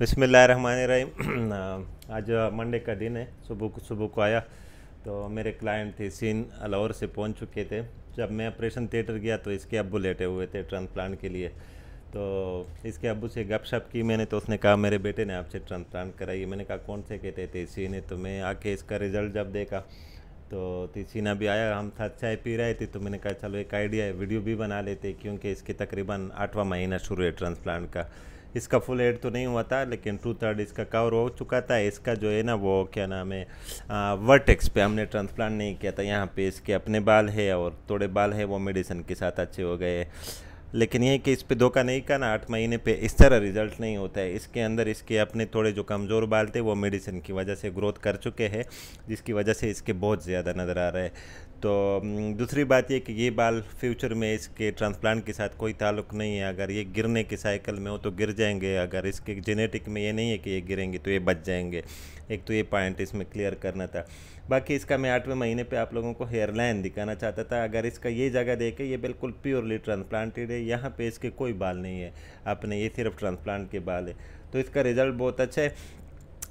बसमिल आज मंडे का दिन है सुबह को सुबह को आया तो मेरे क्लाइंट थे सीन अलौर से पहुंच चुके थे जब मैं ऑपरेशन थिएटर गया तो इसके अब्बू लेटे हुए थे ट्रांसप्लांट के लिए तो इसके अबू से गपशप की मैंने तो उसने कहा मेरे बेटे ने आपसे ट्रांसप्लांट कराई मैंने कहा कौन से कहते थे इसी ने तो मैं आके इसका रिज़ल्ट जब देखा तो ने भी आया हम साथ चाय पी रहे थे तो मैंने कहा चलो एक आइडिया है वीडियो भी बना लेते क्योंकि इसके तकरीबन आठवां महीना शुरू है ट्रांसप्लांट का इसका फुल एड तो नहीं हुआ था लेकिन टू थर्ड इसका कवर हो चुका था इसका जो है ना वो क्या नाम है वर्टेक्स पे हमने ट्रांसप्लांट नहीं किया था यहाँ पे इसके अपने बाल है और थोड़े बाल है वो मेडिसिन के साथ अच्छे हो गए लेकिन ये कि इस पे धोखा नहीं करना आठ महीने पे इस तरह रिजल्ट नहीं होता है इसके अंदर इसके अपने थोड़े जो कमज़ोर बाल थे वो मेडिसिन की वजह से ग्रोथ कर चुके हैं जिसकी वजह से इसके बहुत ज़्यादा नज़र आ रहे हैं तो दूसरी बात ये कि ये बाल फ्यूचर में इसके ट्रांसप्लांट के साथ कोई ताल्लुक नहीं है अगर ये गिरने के साइकिल में हो तो गिर जाएंगे अगर इसके जेनेटिक में ये नहीं है कि ये गिरेंगे तो ये बच जाएंगे एक तो ये पॉइंट इसमें क्लियर करना था बाकी इसका मैं आठवें महीने पे आप लोगों को हेयरलाइन दिखाना चाहता था अगर इसका ये जगह देखे ये बिल्कुल प्योरली ट्रांसप्लांटेड है यहाँ पे इसके कोई बाल नहीं है अपने ये सिर्फ ट्रांसप्लांट के बाल है तो इसका रिज़ल्ट बहुत अच्छा है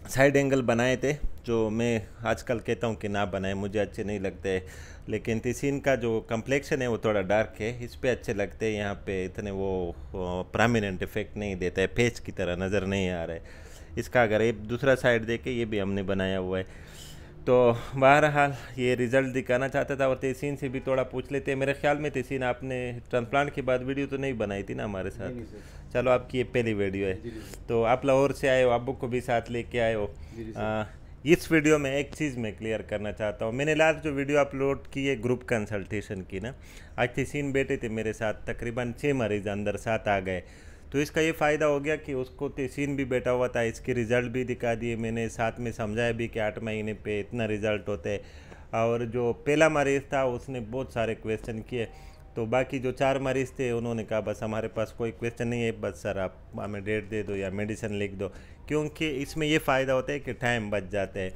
साइड एंगल बनाए थे जो मैं आजकल कहता हूँ कि ना बनाए मुझे अच्छे नहीं लगते लेकिन तिसिन का जो कम्प्लेक्शन है वो थोड़ा डार्क है इस पर अच्छे लगते हैं यहाँ पे इतने वो प्रामिनेंट इफेक्ट नहीं देता है पेज की तरह नज़र नहीं आ रहा है इसका अगर एक दूसरा साइड देखे ये भी हमने बनाया हुआ है तो बहरहाल ये रिज़ल्ट दिखाना चाहता था और तेसिन से भी थोड़ा पूछ लेते हैं मेरे ख्याल में तेसिन आपने ट्रांसप्लांट के बाद वीडियो तो नहीं बनाई थी ना हमारे साथ चलो आपकी ये पहली वीडियो है तो आप लाहौर से आए हो अबू को भी साथ लेके आए हो इस वीडियो में एक चीज़ मैं क्लियर करना चाहता हूँ मैंने लास्ट जो वीडियो अपलोड की है ग्रुप कंसल्टेशन की ना आज तहसीन बैठे थे मेरे साथ तकरीबन छः मरीज अंदर साथ आ गए तो इसका ये फ़ायदा हो गया कि उसको तेसीन भी बैठा हुआ था इसके रिज़ल्ट भी दिखा दिए मैंने साथ में समझाया भी कि आठ महीने पे इतना रिज़ल्ट होते है और जो पहला मरीज़ था उसने बहुत सारे क्वेश्चन किए तो बाकी जो चार मरीज़ थे उन्होंने कहा बस हमारे पास कोई क्वेश्चन नहीं है बस सर आप हमें डेट दे दो या मेडिसिन लिख दो क्योंकि इसमें ये फ़ायदा होता है कि टाइम बच जाता है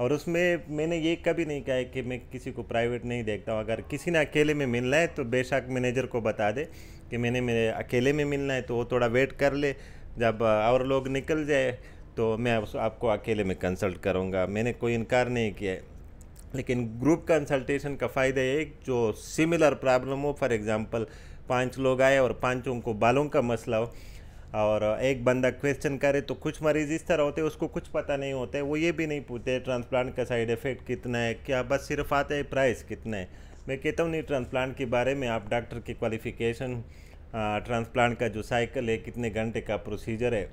और उसमें मैंने ये कभी नहीं कहा है कि मैं किसी को प्राइवेट नहीं देखता हूँ अगर किसी ने अकेले में मिलना है तो बेशक मैनेजर को बता दे कि मैंने मेरे अकेले में मिलना है तो वो थोड़ा वेट कर ले जब और लोग निकल जाए तो मैं आपको अकेले में कंसल्ट करूँगा मैंने कोई इनकार नहीं किया है लेकिन ग्रुप कंसल्टेशन का फ़ायदा है जो सिमिलर प्रॉब्लम हो फॉर एग्ज़ाम्पल पाँच लोग आए और पाँचों को बालों का मसला हो और एक बंदा क्वेश्चन करे तो कुछ मरीज इस तरह होते उसको कुछ पता नहीं होता है वो ये भी नहीं पूछते ट्रांसप्लांट का साइड इफ़ेक्ट कितना है क्या बस सिर्फ आता है प्राइस कितना है मैं कहता हूँ नहीं ट्रांसप्लांट के बारे में आप डॉक्टर की क्वालिफ़िकेशन ट्रांसप्लांट का जो साइकिल है कितने घंटे का प्रोसीजर है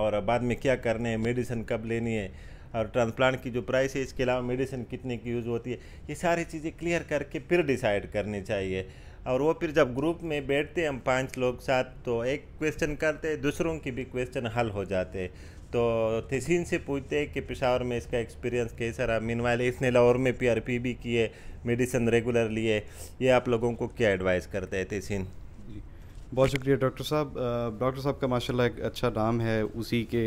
और बाद में क्या करने है मेडिसिन कब लेनी है और ट्रांसप्लांट की जो प्राइस है इसके अलावा मेडिसिन कितने की यूज़ होती है ये सारी चीज़ें क्लियर करके फिर डिसाइड करनी चाहिए और वो फिर जब ग्रुप में बैठते हम पांच लोग साथ तो एक क्वेश्चन करते दूसरों की भी क्वेश्चन हल हो जाते तो तहसीन से पूछते कि पेशावर में इसका एक्सपीरियंस कैसा रहा मीन वाले इसने लाहौर में पी आर पी भी किए मेडिसिन रेगुलर लिए ये आप लोगों को क्या एडवाइस करते हैं तहसीन बहुत शुक्रिया डॉक्टर साहब डॉक्टर साहब का माशाल्लाह एक अच्छा नाम है उसी के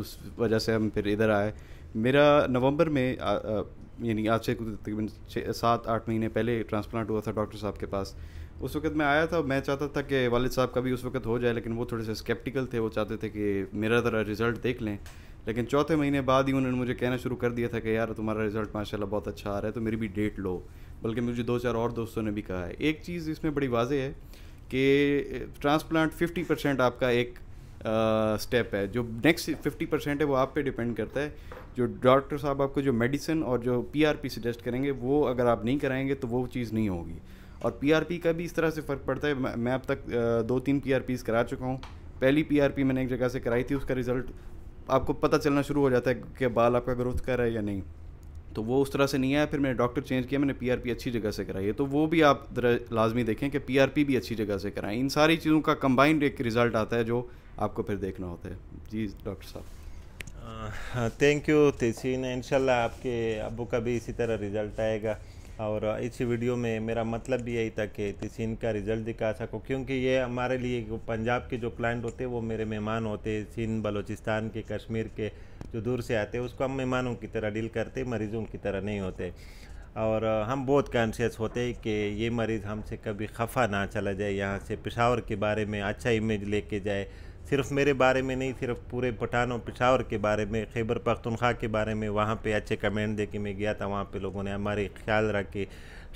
उस वजह से हम फिर इधर आए मेरा नवंबर में आ, आ, यानी आज से तकरीबन छः सात आठ महीने पहले ट्रांसप्लांट हुआ था डॉक्टर साहब के पास उस वक्त मैं आया था मैं चाहता था कि वालिद साहब का भी उस वक्त हो जाए लेकिन वो थोड़े से स्केप्टिकल थे वो चाहते थे कि मेरा ज़रा रिज़ल्ट देख लें लेकिन चौथे महीने बाद ही उन्होंने मुझे कहना शुरू कर दिया था कि यार तुम्हारा रिज़ल्ट माशाला बहुत अच्छा आ रहा है तो मेरी भी डेट लो बल्कि मुझे दो चार और दोस्तों ने भी कहा है एक चीज़ इसमें बड़ी वाजह है कि ट्रांसप्लांट फिफ्टी परसेंट आपका एक स्टेप है जो नेक्स्ट फिफ्टी परसेंट है वो आप पे डिपेंड करता है जो डॉक्टर साहब आपको जो मेडिसिन और जो पीआरपी सजेस्ट करेंगे वो अगर आप नहीं कराएंगे तो वो चीज़ नहीं होगी और पीआरपी का भी इस तरह से फ़र्क पड़ता है मैं अब तक दो तीन पी करा चुका हूँ पहली पी मैंने एक जगह से कराई थी उसका रिज़ल्ट आपको पता चलना शुरू हो जाता है कि बाल आपका ग्रोथ कर रहा है या नहीं तो वो उस तरह से नहीं आया फिर मैंने डॉक्टर चेंज किया मैंने पीआरपी अच्छी जगह से कराई है तो वो भी आप लाजमी देखें कि पीआरपी भी अच्छी जगह से कराएं इन सारी चीज़ों का कंबाइंड एक रिज़ल्ट आता है जो आपको फिर देखना होता है जी डॉक्टर साहब थैंक यू तेसिन इनशाला आपके अबू का भी इसी तरह रिजल्ट आएगा और इस वीडियो में मेरा मतलब भी यही था कि तेसिन का रिज़ल्ट दिखा सको क्योंकि ये हमारे लिए पंजाब के जो क्लाइंट होते हैं वो मेरे मेहमान होते हैं सिंध बलोचिस्तान के कश्मीर के जो दूर से आते हैं उसको हम मेहमानों की तरह डील करते मरीज़ों की तरह नहीं होते और हम बहुत कॉन्शियस होते हैं कि ये मरीज़ हमसे कभी खफा ना चला जाए यहाँ से पेशावर के बारे में अच्छा इमेज लेके जाए सिर्फ मेरे बारे में नहीं सिर्फ पूरे पठान और पिशावर के बारे में खैबर पख्तनख्वा के बारे में वहाँ पे अच्छे कमेंट दे के मैं गया था वहाँ पे लोगों ने हमारे ख्याल रखे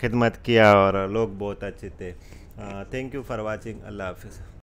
खिदमत किया और लोग बहुत अच्छे थे थैंक यू फॉर वाचिंग अल्लाह हाफिज़